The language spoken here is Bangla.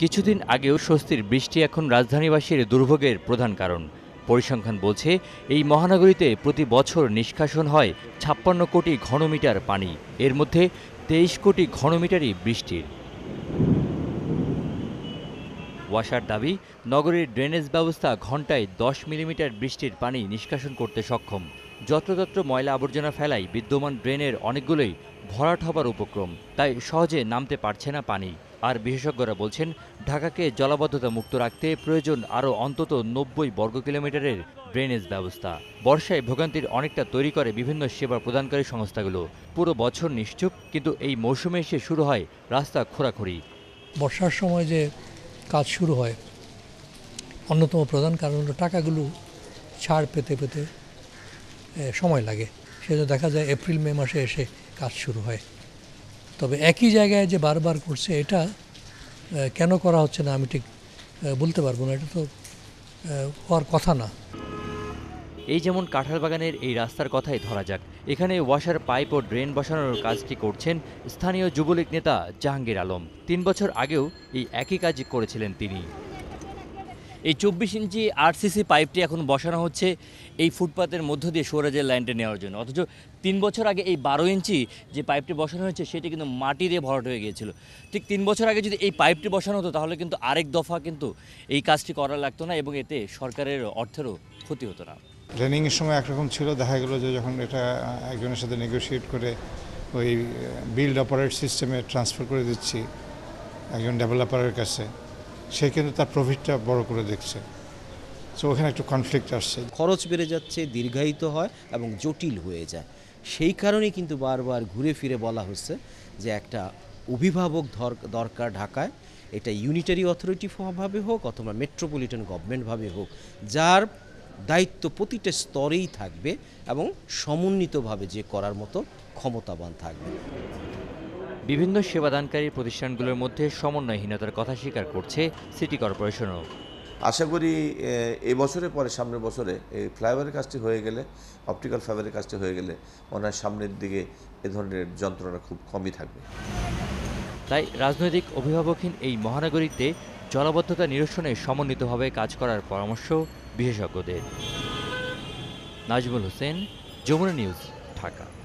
কিছুদিন আগেও স্বস্তির বৃষ্টি এখন রাজধানীবাসীর দুর্ভোগের প্রধান কারণ পরিসংখ্যান বলছে এই মহানগরীতে প্রতি বছর নিষ্কাশন হয় ছাপ্পান্ন কোটি ঘনমিটার পানি এর মধ্যে তেইশ কোটি ঘনমিটারই বৃষ্টির ওয়াসার দাবি নগরীর ড্রেনেজ ব্যবস্থা ঘন্টায় দশ মিলিমিটার বৃষ্টির পানি নিষ্কাশন করতে সক্ষম যত্রতত্র ময়লা আবর্জনা ফেলায় বিদ্যমান ড্রেনের অনেকগুলোই ভরাট হবার উপক্রম তাই সহজে নামতে পারছে না পানি আর বিশেষজ্ঞরা বলছেন ঢাকাকে জলাবদ্ধতা মুক্ত রাখতে প্রয়োজন আরও অন্তত নব্বই বর্গ কিলোমিটারের ড্রেনেজ ব্যবস্থা বর্ষায় ভোগান্তির অনেকটা তৈরি করে বিভিন্ন সেবা প্রদানকারী সংস্থাগুলো পুরো বছর নিশ্চুপ কিন্তু এই মৌসুমে এসে শুরু হয় রাস্তা খোঁড়াখড়ি বর্ষার সময় যে কাজ শুরু হয় অন্যতম প্রধান কারণ হলো টাকাগুলো ছাড় পেতে পেতে সময় লাগে সেজন্য দেখা যায় এপ্রিল মে মাসে এসে কাজ শুরু হয় তবে একই জায়গায় যে বারবার করছে এটা কেন করা হচ্ছে না আমি ঠিক বলতে পারবো না এটা তো হওয়ার কথা না এই যেমন কাঁঠাল বাগানের এই রাস্তার কথাই ধরা যাক এখানে ওয়াশার পাইপ ও ড্রেন বসানোর কাজটি করছেন স্থানীয় যুবলীগ নেতা জাহাঙ্গীর আলম তিন বছর আগেও এই একই কাজ করেছিলেন তিনি এই চব্বিশ ইঞ্চি আরসিসি পাইপটি এখন বসানো হচ্ছে এই ফুটপাতের মধ্য দিয়ে সৌরাজের লাইনটা নেওয়ার জন্য অথচ তিন বছর আগে এই বারো ইঞ্চি যে পাইপটি বসানো হয়েছে সেটি কিন্তু মাটি দিয়ে ভরাট হয়ে গিয়েছিল ঠিক তিন বছর আগে যদি এই পাইপটি বসানো হতো তাহলে কিন্তু আরেক দফা কিন্তু এই কাজটি করা লাগতো না এবং এতে সরকারের অর্থেরও ক্ষতি হতো না ট্রেনিংয়ের সময় একরকম ছিল দেখা গেলো যে যখন এটা একজনের সাথে নেগোসিয়েট করে ওই বিল্ড অপারেট সিস্টেমে ট্রান্সফার করে দিচ্ছি একজন ডেভেলপারের কাছে সে কিন্তু তার প্রফিটটা বড় করে দেখছে সো ওখানে একটু কনফ্লিক্ট আসছে খরচ বেড়ে যাচ্ছে দীর্ঘায়িত হয় এবং জটিল হয়ে যায় সেই কারণেই কিন্তু বারবার ঘুরে ফিরে বলা হচ্ছে যে একটা অভিভাবক দরকার ঢাকায় এটা ইউনিটারি অথরিটি ভাবে হোক অথবা মেট্রোপলিটন গভর্নমেন্টভাবে হোক যার দায়িত্ব প্রতিটা স্তরেই থাকবে এবং সমন্বিতভাবে যে করার মতো ক্ষমতাবান থাকবে বিভিন্ন সেবাদানকারী প্রতিষ্ঠানগুলোর মধ্যে সমন্বয়হীনতার কথা স্বীকার করছে সিটি কর্পোরেশনও আশা করি এই বছরের পরে সামনের বছরে এই ফ্লাইওভারের কাজটি হয়ে গেলে অপটিক্যাল ফাইবারের কাজটি হয়ে গেলে ওনার সামনের দিকে এ ধরনের যন্ত্রণা খুব কমই থাকবে তাই রাজনৈতিক অভিভাবকহীন এই মহানগরীতে জলাবদ্ধতা নিরসনে সমন্বিতভাবে কাজ করার পরামর্শ বিশেষজ্ঞদের নাজমুল হোসেন যমুনা নিউজ ঢাকা